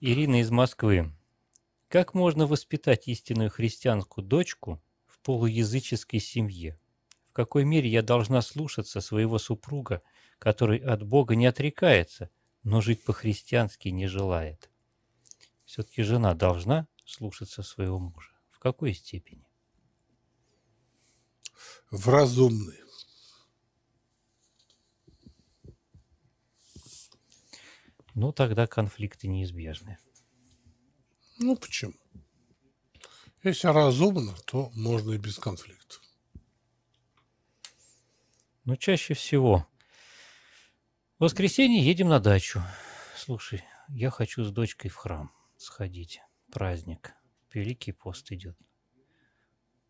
Ирина из Москвы. Как можно воспитать истинную христианку дочку в полуязыческой семье? В какой мере я должна слушаться своего супруга, который от Бога не отрекается, но жить по-христиански не желает? Все-таки жена должна слушаться своего мужа. В какой степени? В разумной. ну тогда конфликты неизбежны. Ну почему? Если разумно, то можно и без конфликтов. Но чаще всего. В воскресенье едем на дачу. Слушай, я хочу с дочкой в храм сходить. Праздник. Великий пост идет.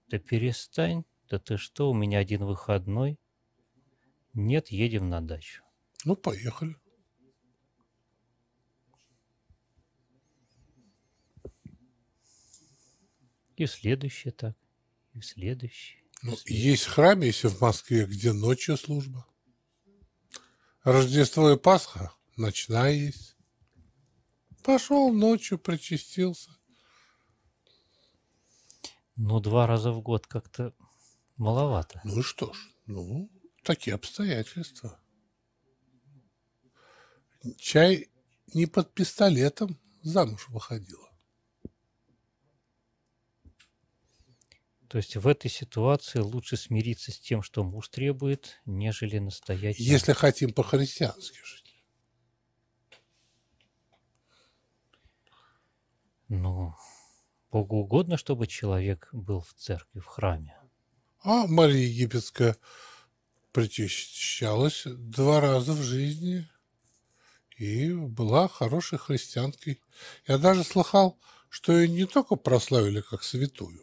Да перестань. Да ты что, у меня один выходной. Нет, едем на дачу. Ну, поехали. И следующее так, и следующее. Ну, есть храм, если в Москве, где ночью служба. Рождество и Пасха ночная есть. Пошел ночью, причастился. Ну, два раза в год как-то маловато. Ну что ж, ну, такие обстоятельства. Чай не под пистолетом замуж выходила. То есть в этой ситуации лучше смириться с тем, что муж требует, нежели настоять. Если хотим по-христиански жить. Ну, Богу угодно, чтобы человек был в церкви, в храме. А Мария Египетская причащалась два раза в жизни и была хорошей христианкой. Я даже слыхал, что ее не только прославили как святую,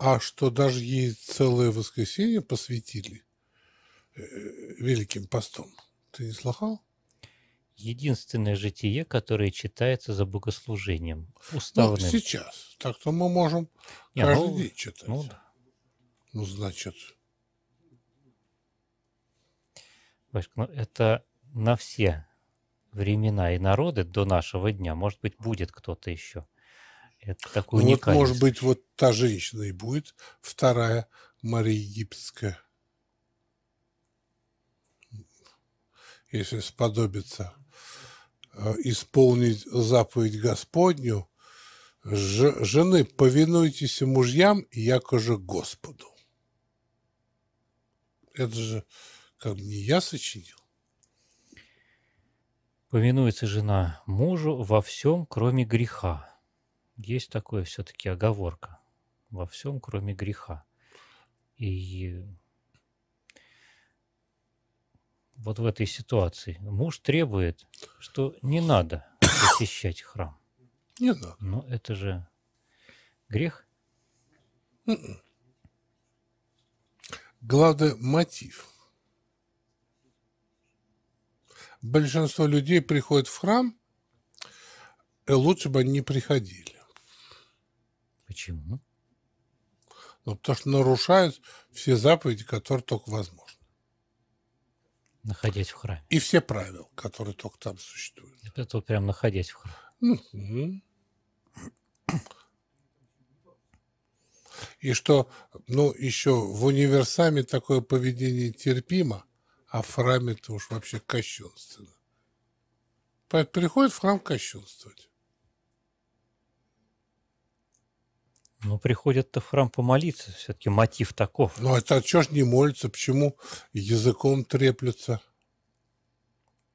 а что даже ей целое воскресенье посвятили э, Великим постом. Ты не слыхал? единственное житие, которое читается за богослужением. Ну, уставным. Ну, сейчас. Так-то мы можем Не, каждый ну, день читать. Ну, да. ну, значит... Васька, ну, это на все времена и народы до нашего дня. Может быть, будет кто-то еще. Это такой ну, вот, может быть, вот та женщина и будет вторая Мария Египетская. Если сподобится э, исполнить заповедь Господню, жены, повинуйтесь мужьям, якоже Господу. Это же как бы не я сочинил. Повинуется жена мужу во всем, кроме греха есть такое все-таки оговорка во всем, кроме греха. И вот в этой ситуации муж требует, что не надо посещать храм. Не надо. Но это же грех. mm м-м. Главное, мотив. Большинство людей приходят в храм, э, лучше бы они не приходили. Почему? Ну, потому что нарушают все заповеди, которые только возможно. Находясь в храме. И все правила, которые только там существуют. Это вот прям находясь в храме. И что, ну, еще в универсаме такое поведение терпимо, а в храме-то уж вообще кощунственно. Поэтому приходит в храм кощунствовать. Ну, приходят-то в храм помолиться, все-таки мотив таков. Ну, это что ж не молится, почему языком треплются?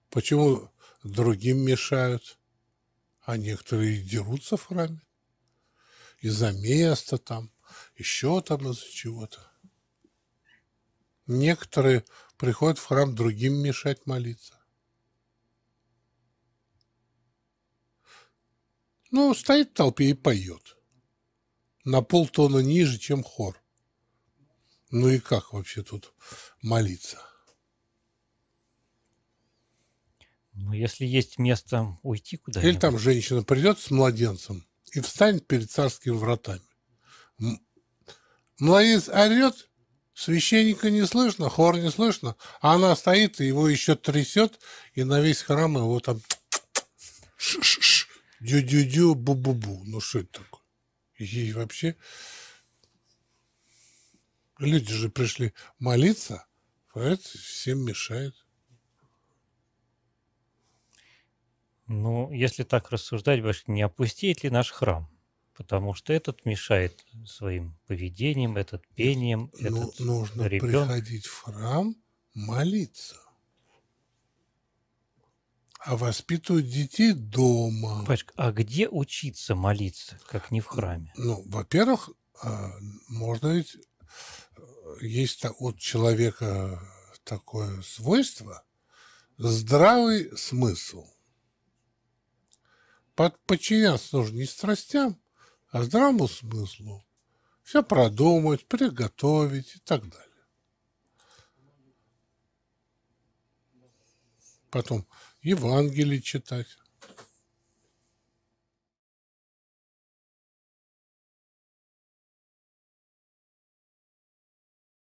Почему другим мешают? А некоторые дерутся в храме. Из-за места там, еще там из-за чего-то. Некоторые приходят в храм другим мешать молиться. Ну, стоит в толпе и поет на полтона ниже, чем хор. Ну и как вообще тут молиться? Ну, если есть место уйти куда-нибудь. Или там женщина придет с младенцем и встанет перед царскими вратами. Младенец орет, священника не слышно, хор не слышно, а она стоит и его еще трясет, и на весь храм его там дю-дю-дю, бу-бу-бу. Ну, что это такое? ей вообще... Люди же пришли молиться, а это всем мешает. Ну, если так рассуждать, не опустить ли наш храм? Потому что этот мешает своим поведением, этот пением, ну, этот нужно ребенок. приходить в храм молиться а воспитывают детей дома. Пачка, а где учиться молиться, как не в храме? Ну, во-первых, а, можно ведь... Э, есть от человека такое свойство – здравый смысл. Подчиняться нужно не страстям, а здравому смыслу. Все продумать, приготовить и так далее. потом Евангелие читать.